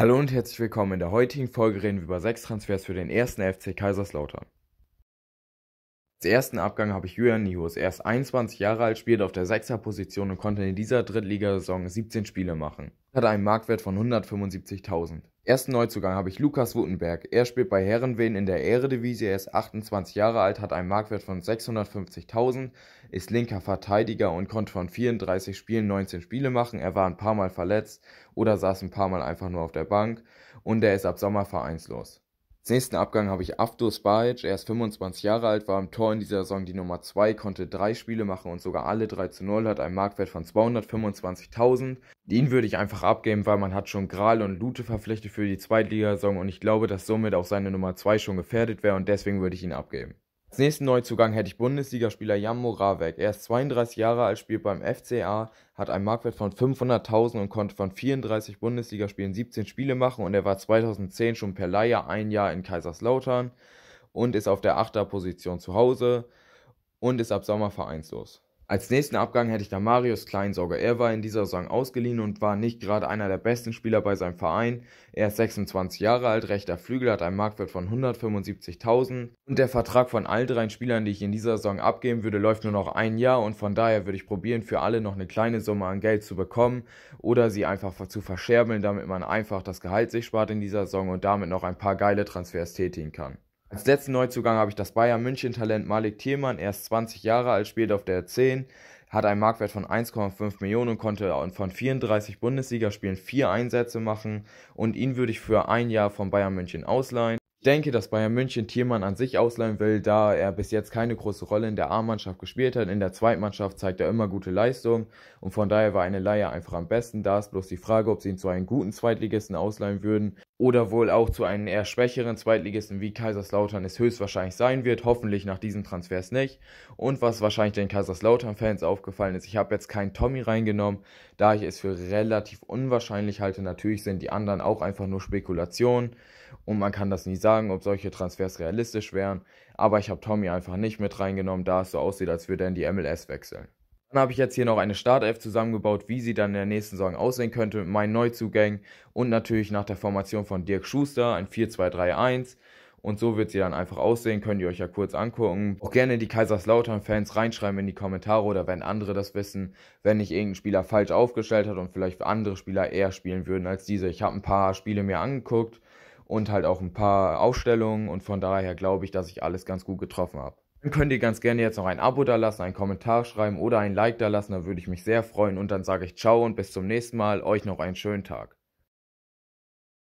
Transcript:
Hallo und herzlich willkommen. In der heutigen Folge reden wir über sechs Transfers für den ersten FC Kaiserslautern. Als ersten Abgang habe ich Julian Nihus. Er ist 21 Jahre alt, spielt auf der 6er Position und konnte in dieser Drittligasaison 17 Spiele machen. Er hatte einen Marktwert von 175.000. Ersten Neuzugang habe ich Lukas Wuttenberg. Er spielt bei Herrenwehen in der Eredivisie. Er ist 28 Jahre alt, hat einen Marktwert von 650.000, ist linker Verteidiger und konnte von 34 Spielen 19 Spiele machen. Er war ein paar Mal verletzt oder saß ein paar Mal einfach nur auf der Bank und er ist ab Sommer vereinslos. Als nächsten Abgang habe ich Avdur Spajic, er ist 25 Jahre alt, war im Tor in dieser Saison die Nummer 2, konnte drei Spiele machen und sogar alle 3 zu 0, hat einen Marktwert von 225.000. Den würde ich einfach abgeben, weil man hat schon Gral und Lute verpflichtet für die Zweitligasaison und ich glaube, dass somit auch seine Nummer 2 schon gefährdet wäre und deswegen würde ich ihn abgeben. Als nächsten Neuzugang hätte ich Bundesligaspieler Jan Moravec. Er ist 32 Jahre alt, spielt beim FCA, hat einen Marktwert von 500.000 und konnte von 34 Bundesligaspielen 17 Spiele machen und er war 2010 schon per Leier ein Jahr in Kaiserslautern und ist auf der 8 Position zu Hause und ist ab Sommer vereinslos. Als nächsten Abgang hätte ich da Marius Kleinsauger. Er war in dieser Saison ausgeliehen und war nicht gerade einer der besten Spieler bei seinem Verein. Er ist 26 Jahre alt, rechter Flügel, hat einen Marktwert von 175.000 und der Vertrag von all drei Spielern, die ich in dieser Saison abgeben würde, läuft nur noch ein Jahr und von daher würde ich probieren, für alle noch eine kleine Summe an Geld zu bekommen oder sie einfach zu verscherbeln, damit man einfach das Gehalt sich spart in dieser Saison und damit noch ein paar geile Transfers tätigen kann. Als letzten Neuzugang habe ich das Bayern München Talent Malik Thielmann, erst 20 Jahre alt, spielt auf der 10, hat einen Marktwert von 1,5 Millionen und konnte von 34 Bundesligaspielen vier Einsätze machen und ihn würde ich für ein Jahr von Bayern München ausleihen. Ich denke, dass Bayern München Thielmann an sich ausleihen will, da er bis jetzt keine große Rolle in der A-Mannschaft gespielt hat. In der Zweitmannschaft zeigt er immer gute Leistung und von daher war eine Leihe einfach am besten. Da ist bloß die Frage, ob sie ihn zu einem guten Zweitligisten ausleihen würden oder wohl auch zu einem eher schwächeren Zweitligisten wie Kaiserslautern es höchstwahrscheinlich sein wird, hoffentlich nach diesen Transfers nicht. Und was wahrscheinlich den Kaiserslautern-Fans aufgefallen ist, ich habe jetzt keinen Tommy reingenommen, da ich es für relativ unwahrscheinlich halte. Natürlich sind die anderen auch einfach nur Spekulationen und man kann das nie sagen, ob solche Transfers realistisch wären. Aber ich habe Tommy einfach nicht mit reingenommen, da es so aussieht, als würde er in die MLS wechseln. Dann habe ich jetzt hier noch eine Startelf zusammengebaut, wie sie dann in der nächsten Saison aussehen könnte. mit meinen Neuzugängen und natürlich nach der Formation von Dirk Schuster ein 4-2-3-1. Und so wird sie dann einfach aussehen, könnt ihr euch ja kurz angucken. Auch gerne die Kaiserslautern-Fans reinschreiben in die Kommentare oder wenn andere das wissen, wenn nicht irgendein Spieler falsch aufgestellt hat und vielleicht andere Spieler eher spielen würden als diese. Ich habe ein paar Spiele mir angeguckt und halt auch ein paar Ausstellungen und von daher glaube ich, dass ich alles ganz gut getroffen habe. Dann könnt ihr ganz gerne jetzt noch ein Abo da lassen, einen Kommentar schreiben oder ein Like da lassen, da würde ich mich sehr freuen und dann sage ich ciao und bis zum nächsten Mal, euch noch einen schönen Tag.